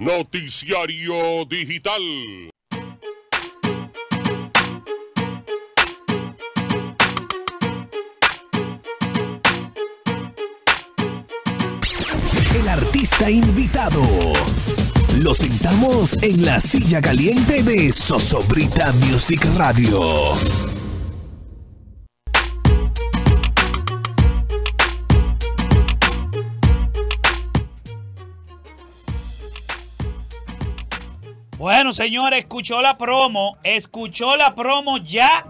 Noticiario Digital. El artista invitado. Lo sentamos en la silla caliente de Sosobrita Music Radio. Bueno, señores, escuchó la promo. Escuchó la promo ya.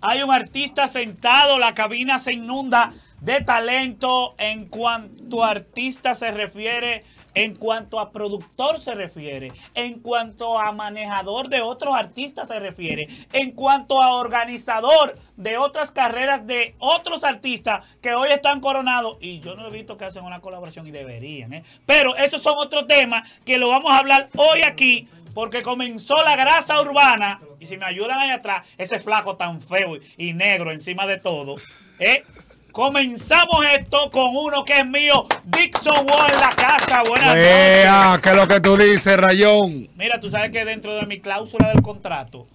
Hay un artista sentado, la cabina se inunda de talento en cuanto a artista se refiere, en cuanto a productor se refiere, en cuanto a manejador de otros artistas se refiere, en cuanto a organizador de otras carreras de otros artistas que hoy están coronados. Y yo no he visto que hacen una colaboración y deberían, ¿eh? Pero esos son otros temas que lo vamos a hablar hoy aquí porque comenzó la grasa urbana. Y si me ayudan ahí atrás, ese flaco tan feo y negro encima de todo. ¿eh? Comenzamos esto con uno que es mío, Dixon Wall en la casa. Buenas noches. ¿Qué lo que tú dices, Rayón? Mira, tú sabes que dentro de mi cláusula del contrato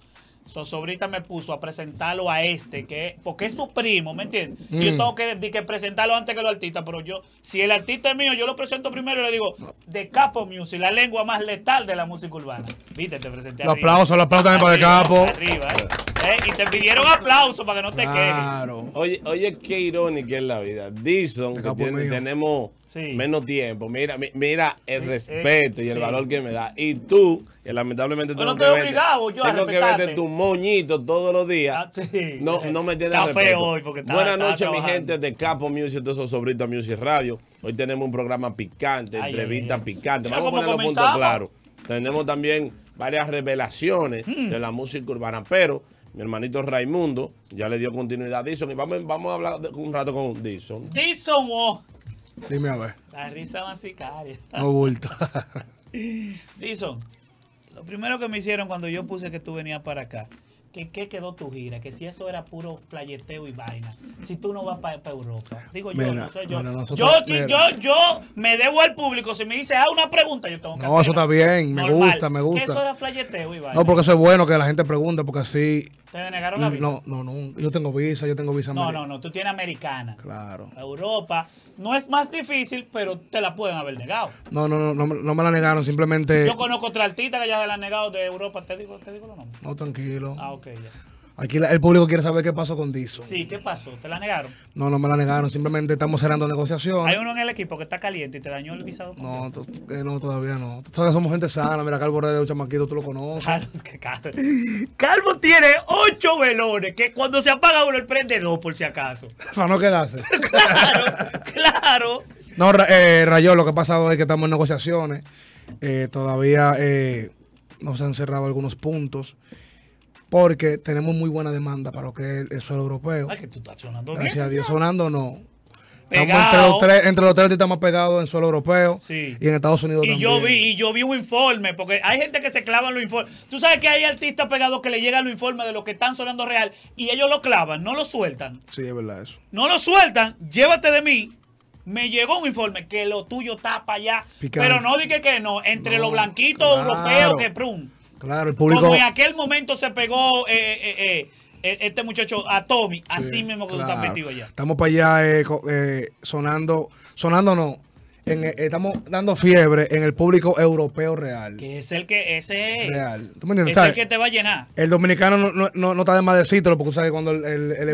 Sosobrita me puso a presentarlo a este, que porque es su primo, ¿me entiendes? Yo mm. tengo que, que, presentarlo antes que los artistas pero yo, si el artista es mío, yo lo presento primero y le digo, de Capo Music, la lengua más letal de la música urbana. Viste, te presenté Los aplausos, los aplausos también para De Capo. Eh. Eh, y te pidieron aplauso para que no te claro. quejes. Oye, qué irónica es la vida. Dison, que tenemos menos tiempo. Mira, el respeto eh, y el valor que me da. Y tú, que lamentablemente tengo no te que obligado, yo yo tengo que verte tu moñito todos los días. Ah, no, no me tienes está Buenas noches, mi gente de Capo Music, de esos sobritos Music Radio. Hoy tenemos un programa picante, entrevista picante. Vamos a poner los puntos claros. Tenemos también varias revelaciones hmm. de la música urbana. Pero mi hermanito Raimundo ya le dio continuidad a Dison. Y vamos, a hablar un rato con Dison. Dison, oh. Dime a ver. La risa sicaria. No bulto. Dison, lo primero que me hicieron cuando yo puse que tú venías para acá que qué quedó tu gira, que si eso era puro flayeteo y vaina, si tú no vas para Europa. Digo yo, no soy yo. yo, yo, me debo al público. Si me dice, ah, una pregunta, yo tengo que No, eso está bien, me gusta, me gusta. eso era flayeteo y vaina. No, porque eso es bueno que la gente pregunte, porque así. ¿Te denegaron la visa? No, no, no. Yo tengo visa, yo tengo visa No, no, no. Tú tienes americana. Claro. Europa no es más difícil, pero te la pueden haber negado. No, no, no, no, me la negaron, simplemente. Yo conozco otra artista que ya se la han negado de Europa, te digo, te digo los No, tranquilo. Ah, Aquí el público quiere saber qué pasó con Diso Sí, ¿qué pasó? ¿Te la negaron? No, no me la negaron. Simplemente estamos cerrando negociaciones. Hay uno en el equipo que está caliente y te dañó el visado. No, eh, no todavía no. Todavía somos gente sana. Mira, Calvo de un tú lo conoces. Claro, ah, es que Calvo. tiene ocho velones que cuando se apaga uno, él prende dos, por si acaso. Para no quedarse. claro, claro. No, eh, Rayo, lo que ha pasado es que estamos en negociaciones. Eh, todavía eh, nos han cerrado algunos puntos porque tenemos muy buena demanda para lo que es el suelo europeo. Ay, que tú estás sonando Gracias a Dios, sonando no. entre los, tres, entre los pegados en suelo europeo y en Estados Unidos y Yo vi, y yo vi un informe, porque hay gente que se clavan los informes. Tú sabes que hay artistas pegados que le llegan los informes de lo que están sonando real y ellos lo clavan, no lo sueltan. Sí, es verdad eso. No lo sueltan, llévate de mí. Me llegó un informe que lo tuyo está para allá. Pero no dije que no, entre los blanquitos europeos que prun. Claro, el público. en aquel momento se pegó eh, eh, eh, este muchacho a Tommy, así mismo que tú estás metido allá. Estamos para allá sonando, sonando no. estamos dando fiebre en el público europeo real. Que es el que ese Es el que te va a llenar. El dominicano no, no, no, está de más porque sabes cuando el, el,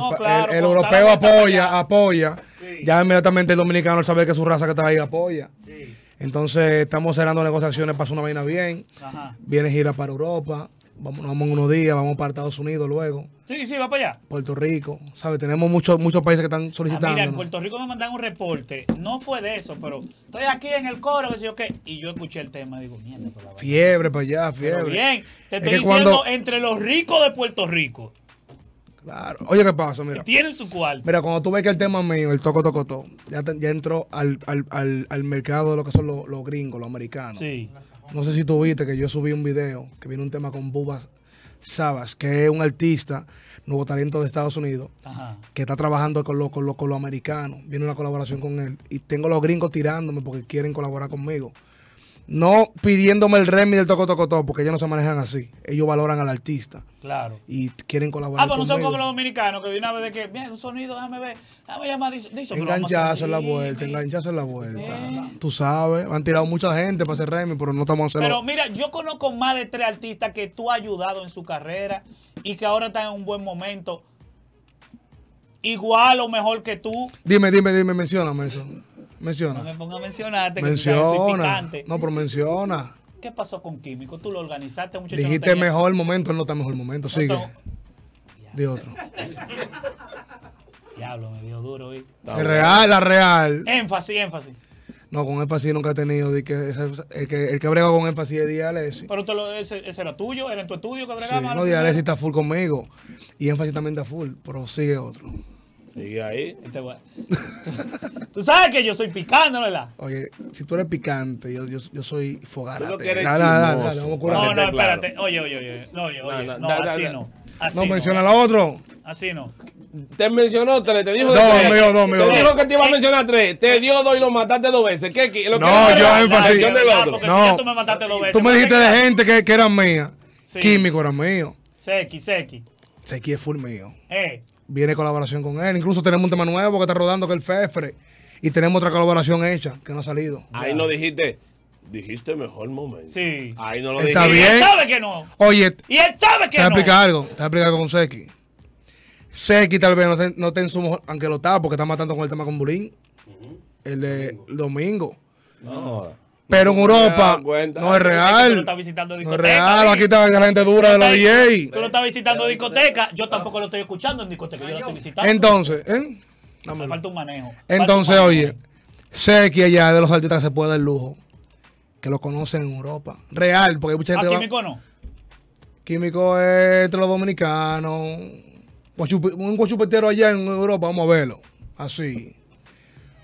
europeo apoya, apoya, ya inmediatamente el dominicano al saber que su raza que está ahí apoya. Sí. Entonces estamos cerrando negociaciones, hacer una vaina bien. Ajá. Viene gira para Europa. Vamos, vamos unos días, vamos para Estados Unidos luego. Sí, sí, va para allá. Puerto Rico, ¿sabes? Tenemos muchos muchos países que están solicitando. Ah, mira, en Puerto Rico me mandan un reporte. No fue de eso, pero estoy aquí en el coro, que Y yo escuché el tema digo, mierda. fiebre para allá, fiebre. bien, te estoy diciendo, entre los ricos de Puerto Rico Claro. Oye, ¿qué pasa? Mira. Tienen su cual. Mira, cuando tú ves que el tema mío, el toco toco toco, ya, entró al, mercado de lo que son los, gringos, los americanos. Sí. No sé si tú viste que yo subí un video que viene un tema con Bubas Sabas, que es un artista, nuevo talento de Estados Unidos, que está trabajando con los con lo, americanos. Viene una colaboración con él. Y tengo los gringos tirándome porque quieren colaborar conmigo no pidiéndome el remi del toco toco toco, porque ellos no se manejan así. Ellos valoran al artista. Claro. Y quieren colaborar. Ah, pero no son como los dominicanos que de una vez de que, mira, un sonido, déjame ver, déjame llamar, dice, Engancharse la vuelta, engancharse la vuelta. Tú sabes, han tirado mucha gente para hacer remi, pero no estamos haciendo. Pero mira, yo conozco más de tres artistas que tú has ayudado en su carrera y que ahora están en un buen momento. Igual o mejor que tú. Dime, dime, dime, mencioname eso. Menciona. No me ponga a mencionarte que menciona. no, pero menciona. ¿Qué pasó con Químico? Tú lo organizaste, muchacho. Dijiste mejor momento, no está mejor momento. Sigue. de otro. Diablo, me dio duro, hoy. Es real, la real. Énfasis, énfasis. No, con énfasis nunca he tenido. que el, que, el brega con énfasis es Dialesi. Pero lo, ese, ese, era tuyo, era en tu estudio que bregaba. Sí, no, Dialesi está full conmigo. Y énfasis también está full, pero sigue otro. Sigue este ahí. Este tú sabes que yo soy picante, ¿verdad? Oye, si tú eres picante, yo, yo, yo soy fogarate. no, No, espérate. Oye, oye, oye. No, oye, oye. No, así no. Así no menciona eh. a otro. Así no. Te mencionó tres, te dijo no, tres. Me no, me dio, Te dijo que te iba a eh. mencionar tres. Te dio dos y lo mataste dos veces. ¿Qué, qué, lo no, que yo me ah, No, si tú me mataste dos veces. Tú me dijiste de gente que, que eran mía. Sí. Químico era mío. Sequi, Sequi. Sequi es full mío. Eh viene colaboración con él. Incluso tenemos un tema nuevo que está rodando que el Fefre. Y tenemos otra colaboración hecha que no ha salido. Ahí no dijiste, dijiste mejor momento. Sí. Ahí no lo Está bien. Y él sabe que no. Oye. Y él sabe que te voy a explicar algo. Te voy a explicar algo con Seki. Seki tal vez no, te, en su mejor, aunque lo está, porque está matando con el tema con Burín. El de domingo. domingo. No. Pero en Europa no es real. no visitando es real. Aquí está la gente dura de la DJ. Tú no estás visitando discoteca. Yo tampoco lo estoy escuchando en discoteca. Yo lo estoy visitando. Entonces, ¿eh? Me falta un manejo. Entonces, oye, sé que allá de los artistas se puede dar lujo. Que lo conocen en Europa. Real, porque hay mucha gente. ¿A Químico no? Químico es entre los dominicanos. Un cochupetero allá en Europa, vamos a verlo. Así.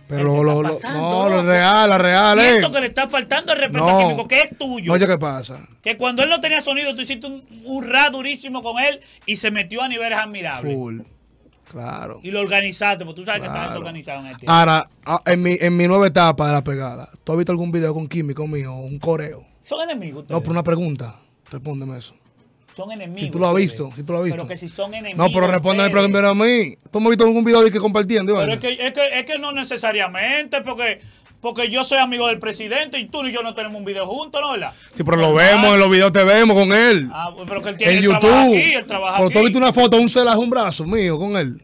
Pero lo, lo, lo real, la real. Siento eh. que le está faltando el respeto a químico, que es tuyo. Oye, ¿qué pasa? Que cuando él no tenía sonido, tú hiciste un, un durísimo con él y se metió a niveles admirables. Full. Claro. Y lo organizaste, porque tú sabes que estabas desorganizado en este. Ahora, en mi, nueva etapa de la pegada, ¿tú has visto algún video con químico mío, un coreo? ¿Son enemigos ustedes? No, por una pregunta. Respóndeme eso son enemigos. Si tú lo has visto, si tú lo has visto. Pero que si son enemigos. No, pero respóndeme eh, problema a mí. Tú me has visto un video de que compartiendo. Pero es que, es, que, es que no necesariamente, porque porque yo soy amigo del presidente y tú y yo no tenemos un video juntos, ¿no? ¿verdad? Sí, pero lo pues vemos, en los videos te vemos con él. Ah, él tiene el YouTube. aquí, pero tú viste una foto, un celaje, un brazo mío con él.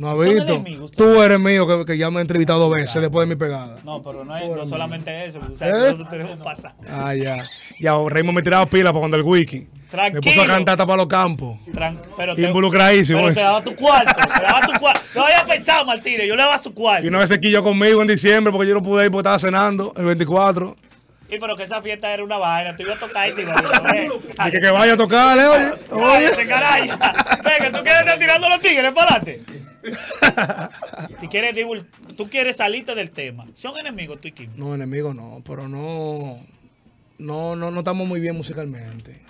No, visto? tú eres mío que, que ya me he entrevistado dos veces después de mi pegada. No, pero no, es, no solamente eso. O sea, ¿Eh? nosotros tenemos pasado. Ah, ya. Ya, Raymond me tiraba pila para cuando el wiki. Tranquilo. Me puso a hasta para los campos. Tranquilo. pero te, Involucradísimo. Pero eh. te daba tu cuarto. te daba tu cuarto. No había pensado, Martínez. Yo le daba su cuarto. Y una vez se quilló conmigo en diciembre porque yo no pude ir porque estaba cenando el 24. Y pero que esa fiesta era una vaina. te iba a tocar y te Y que, vaya a tocar, ¿eh? Oye. ve Venga, tú quieres estar tirando los tigres para si quieres tú quieres salirte del tema. ¿Son enemigos tú y No, enemigos no, pero no, no, no, estamos muy bien musicalmente.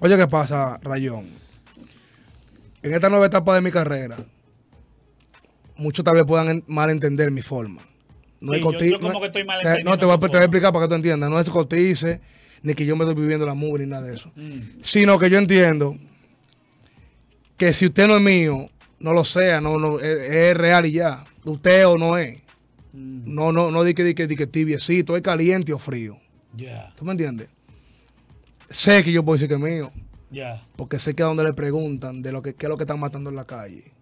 Oye, ¿qué pasa, Rayón? En esta nueva etapa de mi carrera, muchos tal vez puedan malentender mi forma. No es yo, que estoy te, no, te voy, a, explicar para que tú entiendas. No es cotice, ni que yo me estoy viviendo la mugre ni nada de eso. Mm. Sino que yo entiendo que si usted no es mío, no lo sea, no, no, es, real y ya. Usted o no es. Mm. No, no, no di que, di que, di que tibiecito, es caliente o frío. Ya. ¿Tú me entiendes? Sé que yo puedo decir que es mío. Ya. Porque sé que a donde le preguntan de lo que qué es lo que están matando en la calle,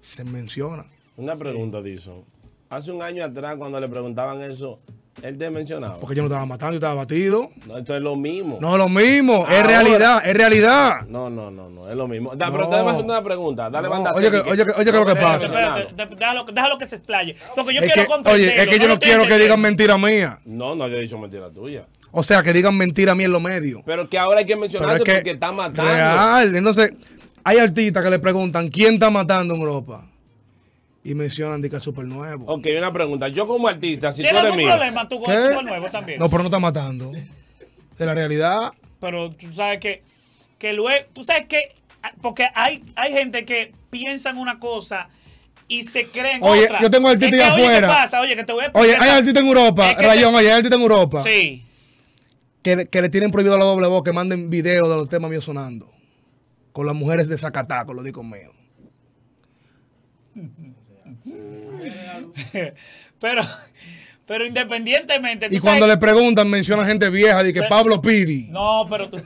se menciona. Una pregunta, Dison. Hace un año atrás, cuando le preguntaban eso, el mencionado. Porque yo no estaba matando, yo estaba batido. No, esto es lo mismo. No, es lo mismo. Es realidad, es realidad. No, no, no, no, es lo mismo. Da, Pero te voy a hacer una pregunta. Dale banda oye, que, oye, que, oye, lo que pasa. Espérate, déjalo, déjalo, que se explaye. Porque yo quiero que, Oye, es que yo no, quiero que digan mentira mía. No, no, yo he dicho mentira tuya. O sea, que digan mentira mía en los medios. Pero que ahora hay que mencionarte porque está matando. Real. Entonces, hay artistas que le preguntan quién está matando en Europa y mencionan de que super nuevo. Ok, una pregunta. Yo como artista, si tú eres mío. problema tú con nuevo también? No, pero no está matando. De la realidad. Pero tú sabes que, que luego, tú sabes que, porque hay, hay gente que piensa en una cosa y se creen oye, otra. Yo tengo artistas afuera. Oye, ¿qué pasa? Oye, que te voy a Oye, hay artista en Europa, Rayón, oye, hay artista en Europa. Sí. Que, que le tienen prohibido a la doble voz que manden videos de los temas míos sonando. Con las mujeres de Zacatá, con los discos míos. pero, pero independientemente. Y cuando le preguntan, menciona gente vieja, de que Pablo Pidi. No, pero tú.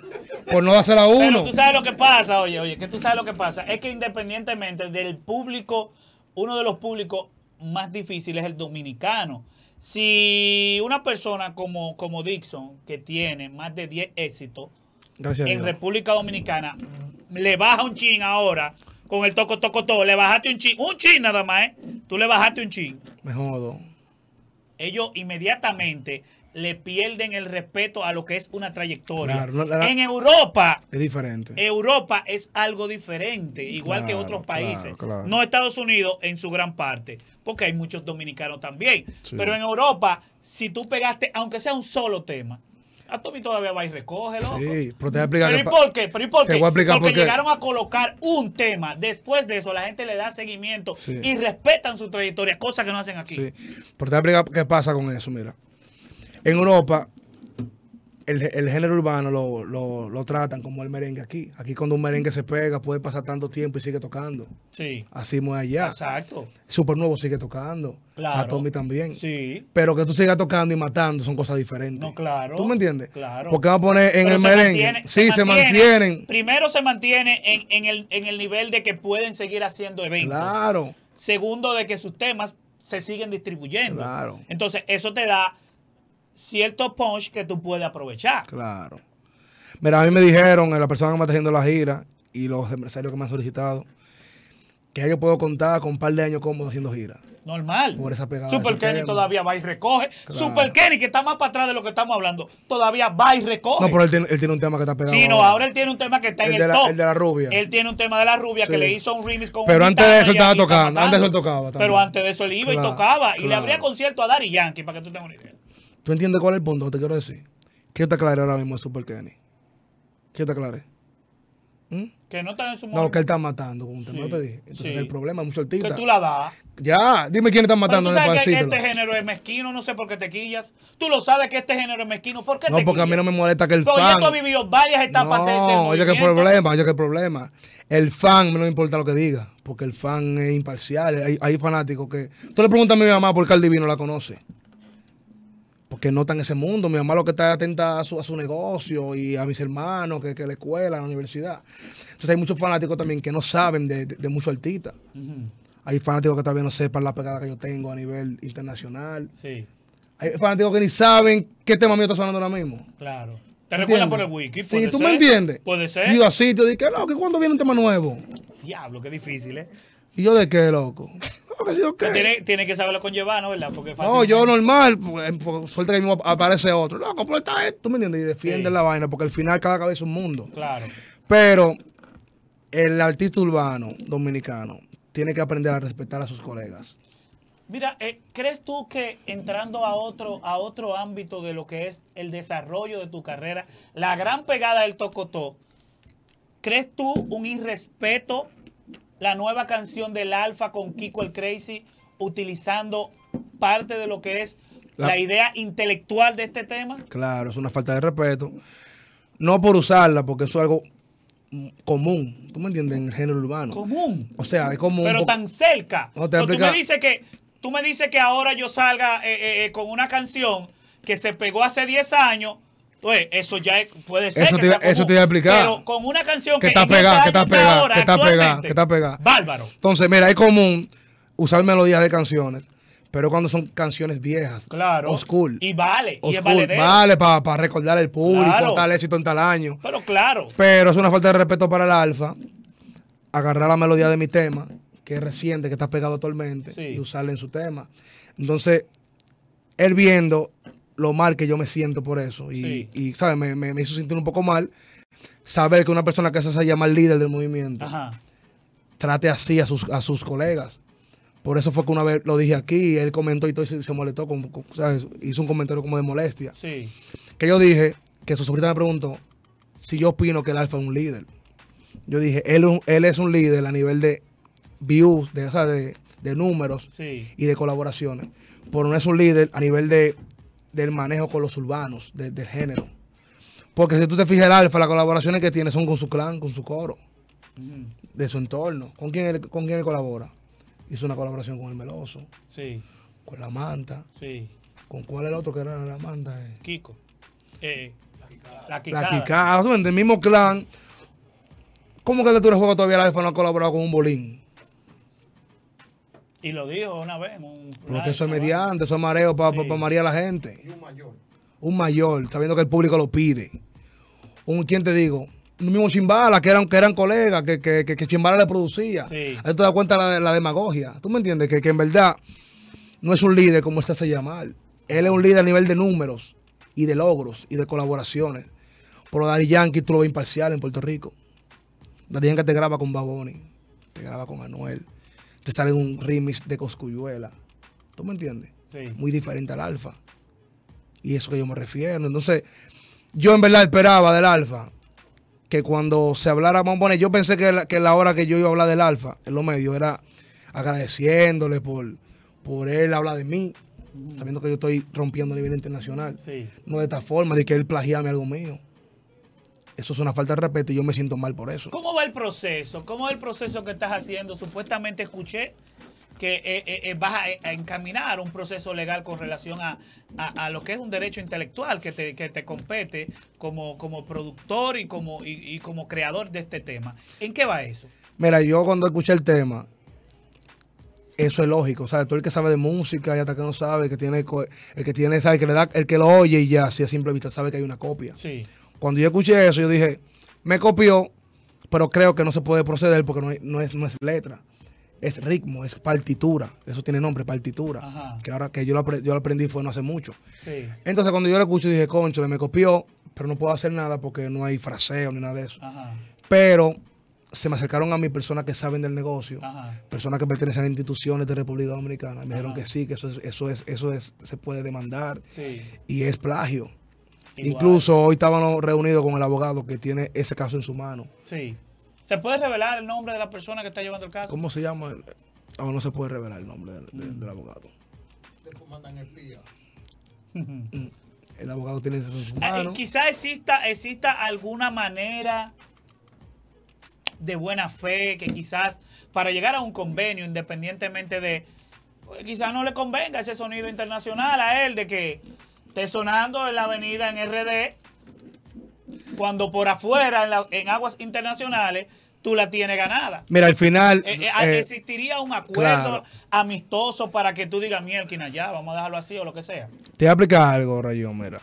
Por no hacer a uno. Pero tú sabes lo que pasa, oye, oye, que tú sabes lo que pasa. Es que independientemente del público, uno de los públicos más difíciles es el dominicano. Si una persona como, como Dixon, que tiene más de 10 éxitos en República Dominicana, le baja un chin ahora con el toco, toco, todo. Le bajaste un chin, un chin nada más, ¿eh? Tú le bajaste un chin. Me jodo. Ellos inmediatamente le pierden el respeto a lo que es una trayectoria. en Europa. Es diferente. Europa es algo diferente, igual que otros países. no Estados Unidos en su gran parte, porque hay muchos dominicanos también. Pero en Europa, si tú pegaste, aunque sea un solo tema, a Tommy todavía va y recoge, Sí, pero te voy a explicar. Pero ¿y por qué? Pero ¿y por qué? Porque llegaron a colocar un tema. Después de eso, la gente le da seguimiento y respetan su trayectoria, cosa que no hacen aquí. Sí, pero te voy a explicar qué pasa con eso, mira. En Europa, el, género urbano lo, tratan como el merengue aquí. Aquí cuando un merengue se pega puede pasar tanto tiempo y sigue tocando. Sí. Así muy allá. Exacto. Supernuevo sigue tocando. Claro. Tommy también. Sí. Pero que tú sigas tocando y matando son cosas diferentes. No, claro. ¿Tú me entiendes? Claro. Porque va a poner en el merengue. sí, se, mantienen. Primero se mantiene en, el, en el nivel de que pueden seguir haciendo eventos. Claro. Segundo, de que sus temas se siguen distribuyendo. Claro. Entonces, eso te da cierto punch que tú puedes aprovechar. Claro. Mira, a mí me dijeron, eh, la persona que me está haciendo la gira y los empresarios que me han solicitado, que yo puedo contar con un par de años como haciendo gira. Normal. Por esa pegada. Super Kenny todavía va y recoge. Super Kenny, que está más para atrás de lo que estamos hablando, todavía va y recoge. No, pero él tiene, un tema que está pegado. Sí, no, ahora él tiene un tema que está en el top. El de la rubia. Él tiene un tema de la rubia que le hizo un remix con Pero antes de eso estaba tocando. Antes tocaba. Pero antes de eso él iba y tocaba. Y le abría concierto a Dari Yankee, para que tú tengas una ¿Tú entiendes cuál es el punto que te quiero decir? Que te aclare ahora mismo eso Super Kenny. ¿Qué te aclare. ¿Mm? Que no está en su No, que él está matando como no te dije. Entonces el problema es mucho artista. Que tú la das. Ya, dime quién está matando Pero tú sabes que este género es mezquino, no sé por qué te quillas. Tú lo sabes que este género es mezquino, ¿por qué No, porque a mí no me molesta que el fan... Yo he vivido varias etapas de, No, No, oye, qué problema, oye, qué problema. El fan, no me importa lo que diga, porque el fan es imparcial. Hay, hay fanáticos que... Tú le preguntas a mi mamá por qué al divino la conoce que no ese mundo. Mi mamá lo que está atenta a su, negocio y a mis hermanos, que, que la escuela, la universidad. Entonces hay muchos fanáticos también que no saben de, de, de muchos Hay fanáticos que todavía no sepan la pegada que yo tengo a nivel internacional. Sí. Hay fanáticos que ni saben qué tema mío está sonando ahora mismo. Claro. ¿Te recuerdan por el wiki? Sí, tú me entiendes. Puede ser. Yo así, te digo, ¿qué no, ¿Cuándo viene un tema nuevo. Diablo, qué difícil, ¿eh? Y yo de qué, loco. Pues, tiene, que saberlo conllevar, ¿no? ¿Verdad? Porque no, yo normal, pues, pues, suelta que mismo aparece otro. No, completa esto, ¿me entiendes? Y defiende la vaina, porque al final cada cabeza es un mundo. Claro. Pero el artista urbano dominicano tiene que aprender a respetar a sus colegas. Mira, eh, ¿crees tú que entrando a otro, a otro ámbito de lo que es el desarrollo de tu carrera, la gran pegada del tocotó, ¿crees tú un irrespeto la nueva canción del Alfa con Kiko el Crazy, utilizando parte de lo que es la, idea intelectual de este tema? Claro, es una falta de respeto. No por usarla, porque eso es algo mm, común, ¿tú me entiendes? En el género urbano. Común. O sea, es común. Pero tan cerca. No tú me dices que tú me dices que ahora yo salga eh, eh, eh, con una canción que se pegó hace 10 años pues, eso ya puede ser. Eso, que te, sea te, iba a explicar. Pero con una canción que, está este pegada, que está pegada, que está pegada, que Bárbaro. Entonces, mira, es común usar melodías de canciones, pero cuando son canciones viejas. Claro. y vale. y es Vale para recordar el público, tal éxito en tal año. Pero claro. Pero es una falta de respeto para el alfa. Agarrar la melodía de mi tema, que es reciente, que está pegado actualmente, y usarla en su tema. Entonces, él viendo lo mal que yo me siento por eso. Y, ¿sabes? Me, hizo sentir un poco mal saber que una persona que se hace llamar líder del movimiento trate así a sus, a sus colegas. Por eso fue que una vez lo dije aquí, él comentó y todo se, molestó, con, ¿sabes? hizo un comentario como de molestia. Sí. Que yo dije, que su sobrita me preguntó si yo opino que el Alfa es un líder. Yo dije, él, él es un líder a nivel de views, de, de, números y de colaboraciones. Pero no es un líder a nivel de del manejo con los urbanos, del género. Porque si tú te fijas el Alfa, las colaboraciones que tiene son con su clan, con su coro, de su entorno. ¿Con quién, él, ¿Con quién colabora? Hizo una colaboración con el Meloso, sí. con la Manta, sí. con cuál el otro que era la Manta. Eh, Kiko. Eh, la Kikada. La Kikada, del mismo clan. ¿Cómo que le tú le juegas todavía el Alfa no ha colaborado con un bolín? Y lo dijo una vez. un Porque eso es mediante, eso es mareo para María la gente. Y un mayor. Un mayor, sabiendo que el público lo pide. Un, ¿quién te digo? Un mismo Chimbala, que eran, que eran colegas, que, que, que, Chimbala le producía. Ahí te das cuenta la, demagogia. ¿Tú me entiendes? Que, en verdad no es un líder como se hace llamar. Él es un líder a nivel de números y de logros y de colaboraciones. Pero Dari Yankee tú lo imparcial en Puerto Rico. Dari Yankee te graba con Baboni, te graba con Anuel te sale un remix de Coscuyuela. ¿Tú me entiendes? Sí. Muy diferente al Alfa. Y eso que yo me refiero. Entonces, yo en verdad esperaba del Alfa que cuando se hablara, bombones, yo pensé que la, hora que yo iba a hablar del Alfa en los medios era agradeciéndole por, por él hablar de mí, mm. sabiendo que yo estoy rompiendo a nivel internacional. Sí. No de esta forma, de que él plagiame algo mío. Eso es una falta de respeto y yo me siento mal por eso. ¿Cómo va el proceso? ¿Cómo va el proceso que estás haciendo? Supuestamente escuché que eh, eh, eh, vas a, encaminar un proceso legal con relación a, lo que es un derecho intelectual que te, compete como, como productor y como, como creador de este tema. ¿En qué va eso? Mira, yo cuando escuché el tema, eso es lógico, o sea, Todo el que sabe de música y hasta que no sabe, el que tiene, el que tiene, sabe, que le da, el que lo oye y ya, si a simple vista sabe que hay una copia. Sí. Cuando yo escuché eso, yo dije, me copió, pero creo que no se puede proceder porque no, es, no es letra, es ritmo, es partitura. Eso tiene nombre, partitura. Que ahora que yo lo, yo aprendí fue no hace mucho. Entonces cuando yo lo escucho dije, concho, me copió, pero no puedo hacer nada porque no hay fraseo ni nada de eso. Pero se me acercaron a mí personas que saben del negocio, personas que pertenecen a instituciones de República Dominicana. Me dijeron que sí, que eso eso es, eso es, se puede demandar y es plagio. Incluso hoy estábamos reunidos con el abogado que tiene ese caso en su mano. Sí. ¿Se puede revelar el nombre de la persona que está llevando el caso? ¿Cómo se llama? Aún ah, no se puede revelar el nombre del, mm. abogado. Mm. el abogado tiene su ah, exista, exista alguna manera de buena fe que quizás para llegar a un convenio, independientemente de... Pues, quizás no le convenga ese sonido internacional a él de que esté sonando en la avenida en RD, cuando por afuera, en, aguas internacionales, tú la tienes ganada. Mira, al final... Eh, eh, ah, eh, existiría un acuerdo amistoso para que tú digas, mielquina, allá, vamos a dejarlo así o lo que sea. Te voy algo, Rayón, mira.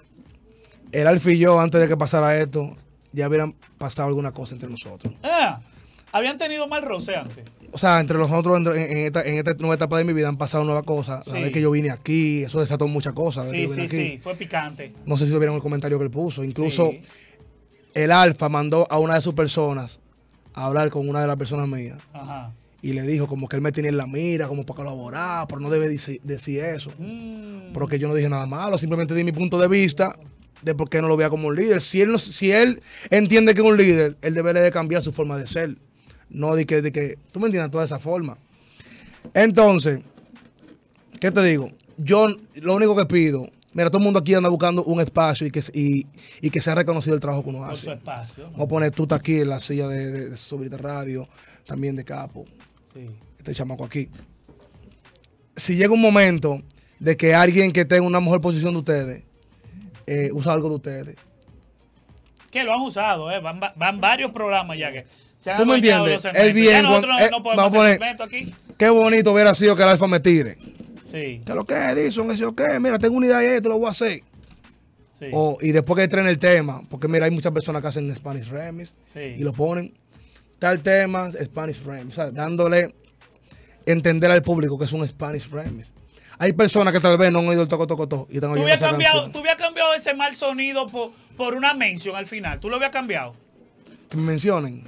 El Alf y yo, antes de que pasara esto, ya hubieran pasado alguna cosa entre nosotros. Ah. Habían tenido mal roce antes. O sea, entre nosotros en, esta, en esta nueva etapa de mi vida han pasado nuevas cosas. La vez que yo vine aquí, eso desató muchas cosas. Sí, sí, sí, fue picante. No sé si vieron el comentario que él puso. Incluso el Alfa mandó a una de sus personas a hablar con una de las personas mías. Ajá. Y le dijo como que él me tenía en la mira, como para colaborar, pero no debe decir, eso. Mm. porque yo no dije nada malo, simplemente di mi punto de vista de por qué no lo veía como un líder. Si él, no, si él entiende que es un líder, él debe de cambiar su forma de ser. No de que, tú me entiendes, toda esa forma. Entonces, ¿qué te digo? Yo lo único que pido, mira, todo el mundo aquí anda buscando un espacio y que, y, sea reconocido el trabajo que uno hace. espacio. Vamos a poner tú aquí en la silla de, subir de radio, también de capo. Sí. Este chamaco aquí. Si llega un momento de que alguien que tenga una mejor posición de ustedes, eh, usa algo de ustedes. Que lo han usado, eh. van varios programas ya que ¿Tú me entiendes? El bien. Eh, vamos a poner, Qué bonito hubiera sido que el Alfa me tire. Sí. ¿Qué lo que es, Edison? lo que Mira, tengo una idea y esto lo voy a hacer. Sí. y después que entren el tema, porque mira, hay muchas personas que hacen Spanish Remix sí. y lo ponen tal tema, Spanish Remix, o sea, dándole entender al público que es un Spanish Remix. Hay personas que tal vez no han oído el toco toco toco y están oyendo ¿Tú cambiado, cambiado ese mal sonido por, una mención al final? ¿Tú lo habías cambiado? Que me mencionen.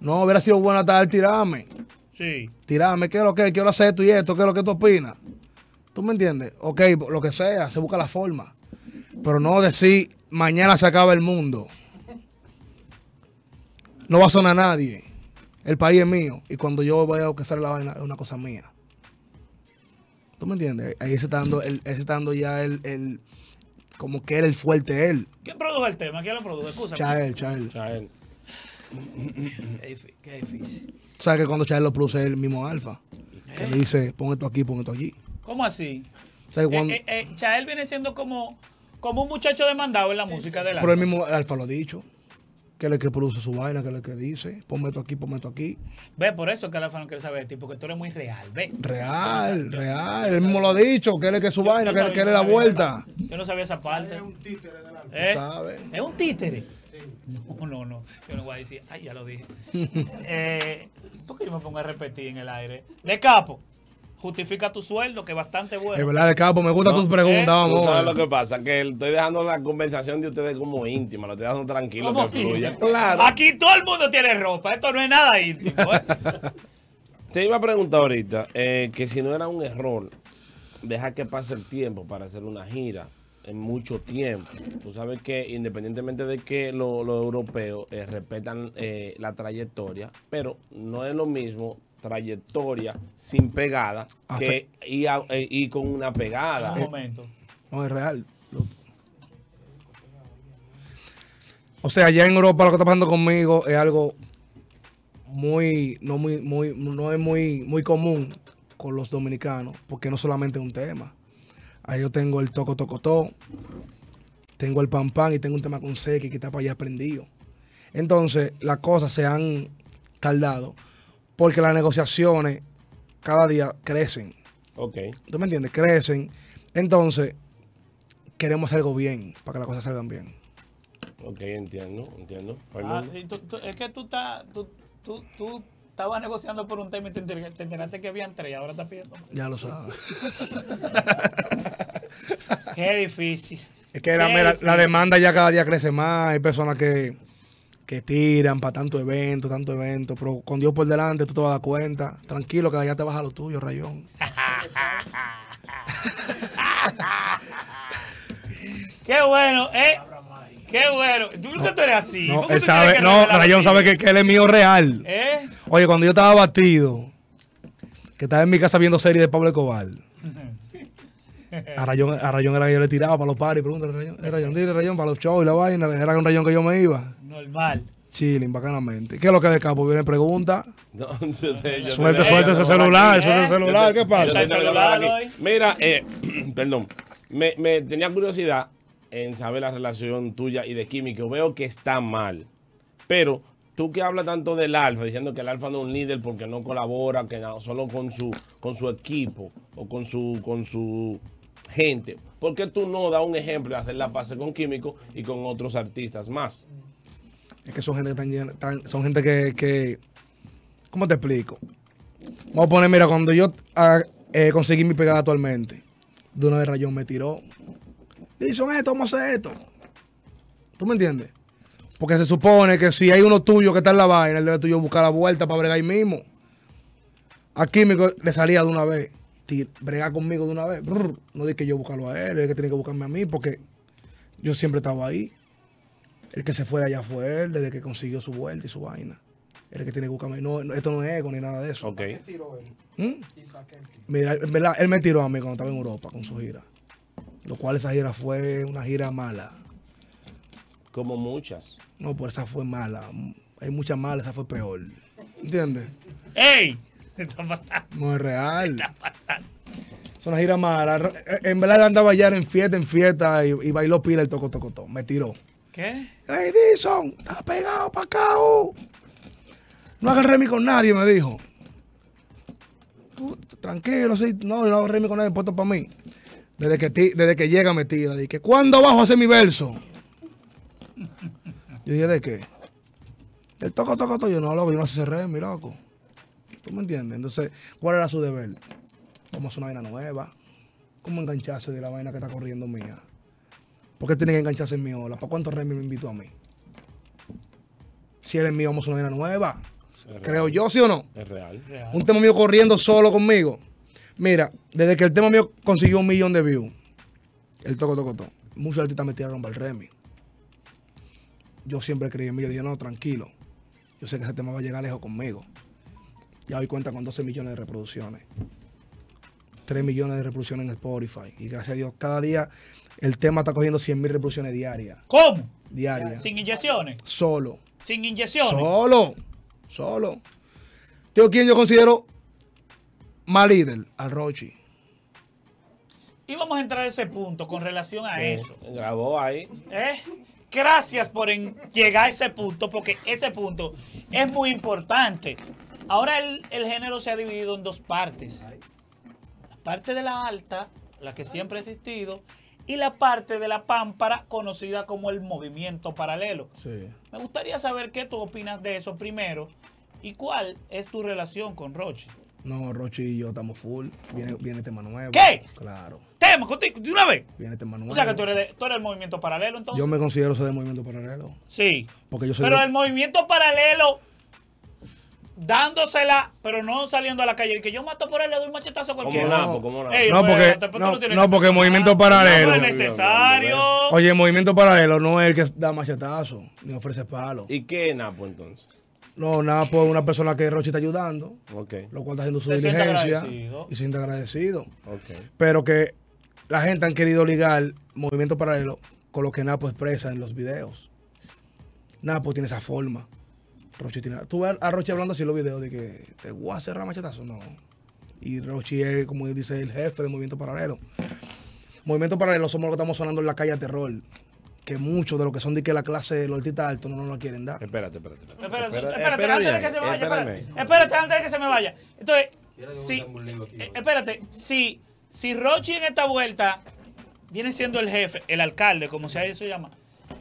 No, hubiera sido buena tarde. tirarme. Sí. Tirarme, ¿qué es lo que? Quiero hacer esto y esto, ¿qué es lo que tú opinas? ¿Tú me entiendes? Ok, lo que sea, se busca la forma. Pero no decir, mañana se acaba el mundo. No va a sonar nadie. El país es mío. Y cuando yo vaya a que la vaina, es una cosa mía. ¿Tú me entiendes? Ahí se está dando, el, está ya el, el, como que era el fuerte él. ¿Quién produjo el tema? ¿Quién lo produjo? Chael, Chael. Chael. Qué difícil. ¿Sabes que cuando Chael lo produce el mismo alfa? Que le eh. dice, pon esto aquí, pon esto allí. ¿Cómo así? ¿Sabes eh, cuando... Eh, Chael viene siendo como, como un muchacho demandado en la música del alfa. Pero el mismo alfa lo ha dicho que es el que produce su vaina, que es el que dice, ponme esto aquí, ponme esto aquí. Ve, por eso que el Alfa no quiere saber de ti, porque tú eres muy real, ve. Real, real. el mismo lo ha dicho, que es es que su vaina, que, el que es la vuelta. Yo no sabía esa parte. Es un títere del Alfa. sabes Es un títere. No, no, no. Yo no voy a decir, ay, ya lo dije. eh, ¿Por yo me pongo a repetir en el aire? De capo. Justifica tu sueldo, que es bastante bueno. Es verdad, de capo, me gustan tus preguntas, ¿eh? vamos. ¿Sabes lo que pasa? Que estoy dejando la conversación de ustedes como íntima, lo estoy dejando tranquilo que Claro. Aquí todo el mundo tiene ropa, esto no es nada íntimo. ¿eh? Te iba a preguntar ahorita eh, que si no era un error dejar que pase el tiempo para hacer una gira en mucho tiempo. Tú sabes que independientemente de que los europeos eh, respetan eh, la trayectoria, pero no es lo mismo trayectoria sin pegada que y, eh, con una pegada. Un momento. No, es real. O sea, allá en Europa lo que está pasando conmigo es algo muy, no muy, muy, no es muy, muy común con los dominicanos, porque no solamente es un tema. Ahí yo tengo el toco tocotó, tengo el pan pan y tengo un tema con seque que está para allá prendido. Entonces, las cosas se han tardado porque las negociaciones cada día crecen. Ok. ¿Tú me entiendes? Crecen. Entonces, queremos algo bien para que las cosas salgan bien. Ok, entiendo, entiendo. Ah, es que tú estás, tú, tú, estaba negociando por un tema y te enteraste que habían tres, ahora está pidiendo. Ya lo sabes. Qué difícil. Es que la, demanda ya cada día crece más. Hay personas que, tiran para tanto evento, tanto evento. Pero con Dios por delante tú te vas a dar cuenta. Tranquilo, que allá te vas a lo tuyo, rayón. Qué bueno. Eh, Qué bueno. ¿Tú, nunca tú eres así? No, sabe, Rayón sabe que, él es mío real. ¿Eh? Oye, cuando yo estaba batido, que estaba en mi casa viendo series de Pablo Escobar. A Rayón, Rayón era que yo le tiraba para los pares. pregunta, Rayón, eh, Rayón, dile Rayón para los shows y la vaina. Era un Rayón que yo me iba. Normal. Chilling, bacanamente. ¿Qué es lo que de Campo Viene pregunta. No, suerte ese celular, suelta ese celular. ¿Qué pasa? Mira, eh, perdón, me tenía curiosidad en saber la relación tuya y de químico. Veo que está mal. Pero tú que hablas tanto del Alfa, diciendo que el Alfa no es un líder porque no colabora, que no, solo con su, con su equipo o con su, con su gente, ¿por qué tú no das un ejemplo de hacer la pase con químico y con otros artistas más? Es que son gente que son gente que, ¿Cómo te explico? Vamos a poner, mira, cuando yo ah, eh, conseguí mi pegada actualmente, de una vez Rayón me tiró dicen esto, eh, vamos a hacer esto. ¿Tú me entiendes? Porque se supone que si hay uno tuyo que está en la vaina, él debe tuyo buscar la vuelta para bregar ahí mismo. Aquí, le salía de una vez. Bregar conmigo de una vez. no dije que yo buscarlo a él, él que tiene que buscarme a mí, porque yo siempre estaba ahí. El que se fue allá fue él, desde que consiguió su vuelta y su vaina. El que tiene que buscarme. No, esto no es ego ni nada de eso. Okay. ¿Mm? Mira, en verdad, él me tiró a mí cuando estaba en Europa con su gira lo cual esa gira fue una gira mala. Como muchas. No, pues esa fue mala. Hay muchas malas, esa fue peor. ¿Entiendes? ¡Ey! ¿Qué está pasando? No es real. ¿Qué está pasando? Es una gira mala. En verdad andaba allá en fiesta, en fiesta y, bailó pila el toco, toco, toco. Me tiró. ¿Qué? ¡Ey Dison, está pegado para acá. Uh. No agarré mi con nadie, me dijo. tranquilo, sí. No, yo no agarré mi con nadie, puesto para mí. Desde que, desde que llega metida tira. ¿cuándo bajo a mi verso? Yo dije, ¿de qué? El toco, toco, toca. Yo no, loco, yo no sé ese mi loco. ¿Tú me entiendes? Entonces, ¿cuál era su deber? Vamos a hacer una vaina nueva. ¿Cómo engancharse de la vaina que está corriendo mía? ¿Por qué tiene que engancharse en mi ola? ¿Para cuánto Remy me invitó a mí? Si él es mío, vamos a una vaina nueva. Creo yo, ¿sí o no? Es real. Un tema mío corriendo solo conmigo. Mira, desde que el tema mío consiguió un millón de views, el toco, toco, toco, muchos artistas me tiraron para el Remy. Yo siempre creí en mí, yo dije, no, tranquilo. Yo sé que ese tema va a llegar lejos conmigo. Ya hoy cuenta con 12 millones de reproducciones. 3 millones de reproducciones en Spotify. Y gracias a Dios, cada día el tema está cogiendo 100 mil reproducciones diarias. ¿Cómo? Diarias. ¿Sin inyecciones? Solo. ¿Sin inyecciones? Solo. Solo. Tengo quien yo considero más líder, al Rochi. Y vamos a entrar a ese punto con relación a eso. Grabó ahí. ¿Eh? Gracias por llegar a ese punto, porque ese punto es muy importante. Ahora el, género se ha dividido en dos partes. La parte de la alta, la que siempre ha existido, y la parte de la pámpara conocida como el movimiento paralelo. Me gustaría saber qué tú opinas de eso primero y cuál es tu relación con Rochi. No, Rochi y yo estamos full. Viene, viene tema nuevo. ¿Qué? Claro. ¿Tema contigo de una vez? Viene este nuevo. O sea que tú eres, de, el movimiento paralelo entonces. Yo me considero ser del movimiento paralelo. Sí. Porque yo soy Pero el movimiento paralelo dándosela, pero no saliendo a la calle. El que yo mato por él le doy un machetazo a cualquiera. Como no, como no. no, porque, no, porque movimiento paralelo. No es necesario. Oye, el movimiento paralelo no es el que da machetazo, ni ofrece palo. ¿Y qué es Napo entonces? No, nada por una persona que Rochi está ayudando, lo cual está haciendo su diligencia y siente agradecido. Pero que la gente han querido ligar movimiento paralelo con lo que Napo expresa en los videos. Napo tiene esa forma. Rochi tiene... Tú ves a Rochi hablando así en los videos de que te voy a cerrar machetazo. No. Y Rochi es, como dice, el jefe de movimiento paralelo. Movimiento paralelo somos los que estamos sonando en la calle de terror que muchos de los que son de que la clase, los artistas altos, no nos la quieren dar. Espérate, espérate. Espérate, espérate, antes de que se me vaya. Espérate, espérate, antes de que se me vaya. Entonces, si, eh, espérate, si, si Rochi en esta vuelta viene siendo el jefe, el alcalde, como se eso llama.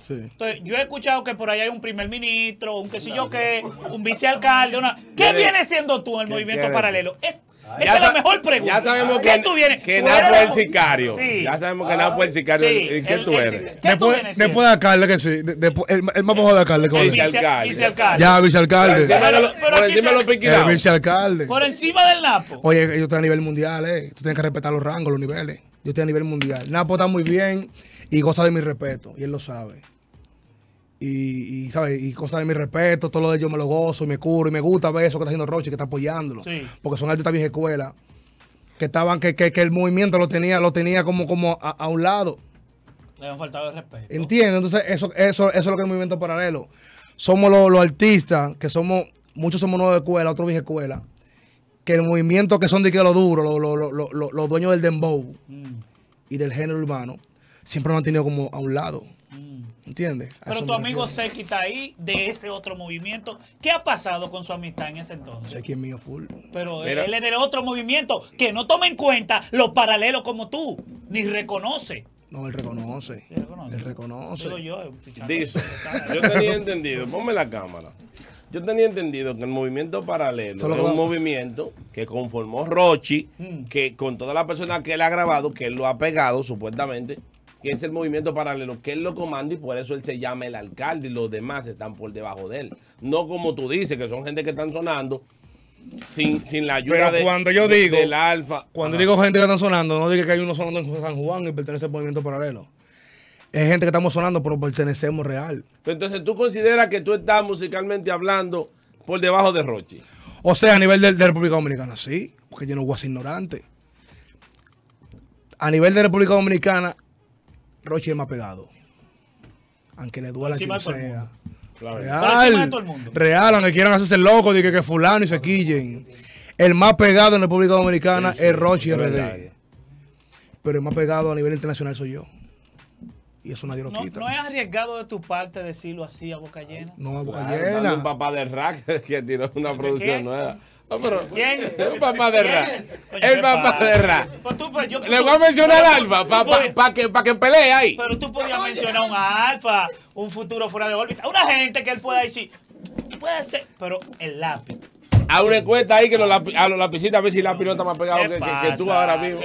Sí. Entonces, yo he escuchado que por ahí hay un primer ministro, un que sé yo qué, un vicealcalde, una... ¿Qué viene siendo tú en el movimiento paralelo? ¿Es esa es la mejor pregunta. Ya sabemos que, tú es el sicario. Ya sabemos que NAPO es el sicario. ¿Y quién tú eres? después, después de alcalde, que sí. Después, el, más mejor de alcalde. El vicealcalde. Ya, vicealcalde. Por encima de los piquinados. vicealcalde. Por encima del Napo. Oye, yo estoy a nivel mundial, ¿eh? Tú tienes que respetar los rangos, los niveles. Yo estoy a nivel mundial. Napo está muy bien y goza de mi respeto. Y él lo sabe y, y, ¿sabes? y cosas de mi respeto, todo lo de ellos me lo gozo y me curo y me gusta ver eso que está haciendo Roche, que está apoyándolo, porque son artistas vieja escuela, que estaban, que, el movimiento lo tenía, lo tenía como, como a, un lado. Le han faltado el respeto. Entiendo, entonces eso, eso, eso es lo que es el movimiento paralelo. Somos los, artistas, que somos, muchos somos nuevos de escuela, otros vieja escuela, que el movimiento que son de que lo duro, los lo, lo, dueños del dembow mm. y del género urbano, siempre lo han tenido como a un lado ¿Entiendes? Pero tu amigo Seki está ahí de ese otro movimiento. ¿Qué ha pasado con su amistad en ese entonces? Seki es mío full. Pero él es del otro movimiento que no toma en cuenta los paralelos como tú, ni reconoce. No, él reconoce. Él reconoce. Eh, yo, tenía entendido, ponme la cámara. Yo tenía entendido que el movimiento paralelo es un movimiento que conformó Rochi, mm. que con todas las personas que él ha grabado, que él lo ha pegado supuestamente, que es el movimiento paralelo, que él lo comanda y por eso él se llama el alcalde y los demás están por debajo de él. No como tú dices, que son gente que están sonando sin, la ayuda cuando yo digo, del alfa. Cuando digo gente que están sonando, no digo que hay uno sonando en San Juan y pertenece al movimiento paralelo. Es gente que estamos sonando, pero pertenecemos real. Entonces, ¿tú consideras que tú estás musicalmente hablando por debajo de Rochi? O sea, a nivel de, República Dominicana, sí, porque yo no voy a ser ignorante. A nivel de República Dominicana, Roche es más pegado. Aunque le duela quien sea. Real, aunque quieran hacerse locos, de que, fulano y se quillen. El más pegado en República Dominicana es Roche RD. Pero el más pegado a nivel internacional soy yo y eso nadie lo no, No es arriesgado de tu parte decirlo así a boca llena. No, a boca llena. Un papá de rack que tiró una producción nueva. ¿Quién? Un papá de Ra. El papá de Ra. Pues pues, Le voy a mencionar al Alfa para que, que pelee ahí. Pero tú podías mencionar un Alfa, un futuro fuera de órbita. Una gente que él pueda decir, puede ser, pero el lápiz a una encuesta ahí que los, a los lapicitas a ver si no está más pegado que, tú ahora mismo.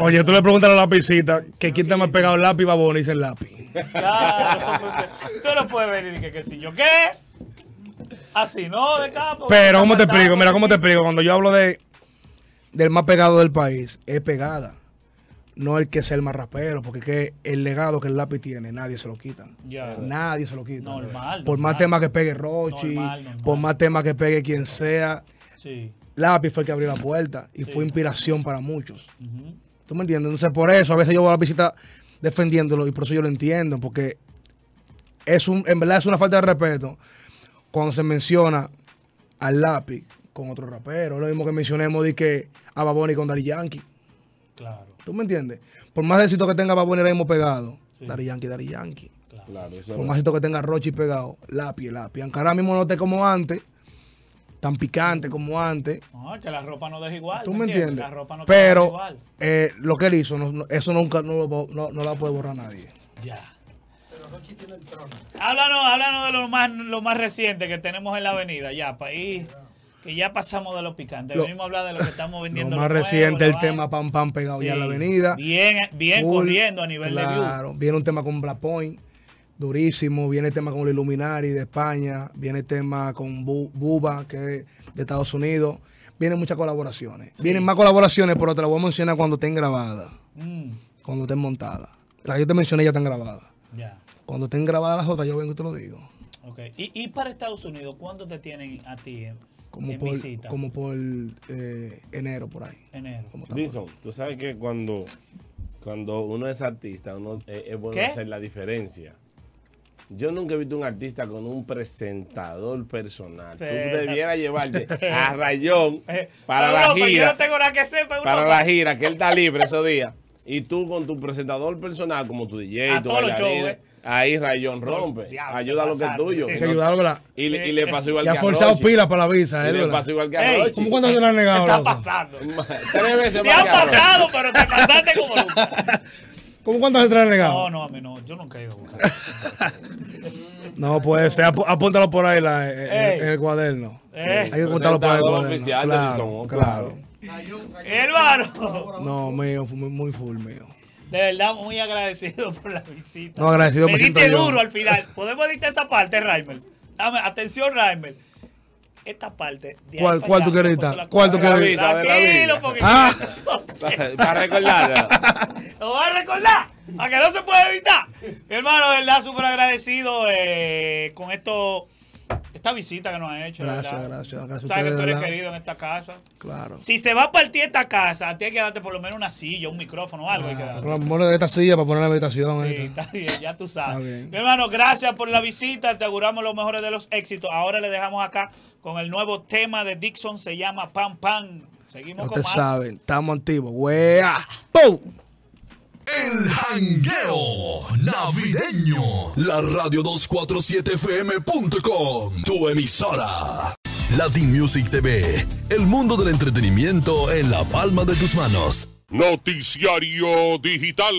Oye, tú le preguntas a los lapicitas que quién está más pegado el lápiz, babón, y dice el lápiz. Claro, tú no puedes ver y que, que si yo qué. Así, ¿no? De campo. Pero, ¿cómo te explico? Mira, ¿cómo te explico? Cuando yo hablo de del más pegado del país, es pegada no el que sea el más rapero, porque que el legado que el lápiz tiene, nadie se lo quita. Nadie se lo quita. por más temas que pegue Rochi, por más tema que pegue quien sea, sí. lápiz fue el que abrió la puerta y fue inspiración para muchos. ¿Tú me entiendes? Entonces, por eso a veces yo voy a la visita defendiéndolo y por eso yo lo entiendo, porque es un, en verdad es una falta de respeto cuando se menciona al lápiz con otro rapero. Lo mismo que mencionemos de que a Baboni con Dari Yankee. Claro. ¿Tú me entiendes? Por más éxito que tenga para hemos pegado, sí. Dari Yankee, Dari Yankee. Claro. claro Por más éxito que tenga Rochi pegado, Lapi, Lapi. Aunque ahora mismo no esté como antes, tan picante como antes. No, que la ropa no deja igual. ¿Tú me entiendes? La ropa no Pero eh, lo que él hizo, eso nunca no, la puede borrar nadie. Ya. pero Tiene el trono. Háblanos, háblanos de lo más, lo más reciente que tenemos en la avenida, ya, país. Y ya pasamos de lo picante. Lo, venimos a de lo que estamos vendiendo. Lo más reciente, el tema Pam Pam pegado ya en la avenida. Bien, bien corriendo a nivel de view. Claro, viene un tema con Black Point, durísimo. Viene el tema con el Illuminari de España. Viene el tema con Buba, que es de Estados Unidos. Vienen muchas colaboraciones. Vienen más colaboraciones, pero te las voy a mencionar cuando estén grabadas. Mm. Cuando estén montadas. Las que yo te mencioné ya están grabadas. Ya. Cuando estén grabadas las otras, yo vengo y te lo digo. Ok. ¿Y, y para Estados Unidos, cuánto te tienen a ti? Eh? Como por, como eh, por enero, por ahí. Enero. tú sabes que cuando, cuando uno es artista, uno eh, es bueno hacer la diferencia. Yo nunca he visto un artista con un presentador personal. Tú debieras llevarte a Rayón eh, para la gira. Yo no tengo nada que para la gira, que él está libre esos días. Y tú con tu presentador personal, como tu DJ, tu Ahí Rayón rompe. ayúdalo ayuda a lo que es tuyo. que Y, y le pasó igual que a Rochi. ha forzado pilas para la visa, le pasó igual que a ¿Cómo cuando te la han negado? está pasando. Tres veces Te ha pasado, pero te pasaste como nunca. ¿Cómo cuántas se te han negado? No, no, a mí no. Yo nunca he ido a No, pues apúntalo por ahí eh, en, el cuaderno. Hay que apuntarlo por ahí. El cuaderno. claro, de claro. claro. No, mío, muy full mío. De verdad, muy agradecido por la visita. No, agradecido Me duro al final. ¿Podemos editar esa parte, Raimel? Dame, atención, Raimel esta parte. ¿Cuál, tú quieres editar? ¿Cuál tú quieres editar? para recordarla. Lo voy a recordar. Para que no se pueda evitar. hermano, de verdad, súper agradecido eh, con esto esta visita que nos ha hecho. Gracias, gracias, gracias. Sabes que tú eres querido en esta casa. Claro. Si se va a partir esta casa, a ti hay que darte por lo menos una silla, un micrófono, algo. Hay que darte. esta silla para poner la habitación. Sí, está bien, ya tú sabes. Mi hermano, gracias por la visita. Te auguramos los mejores de los éxitos. Ahora le dejamos acá con el nuevo tema de Dixon. Se llama Pam Pam. Seguimos con más ustedes saben, estamos activos. ¡Wea! ¡Pum! El Jangueo Navideño. La radio 247fm.com. Tu emisora. Latin Music TV. El mundo del entretenimiento en la palma de tus manos. Noticiario Digital.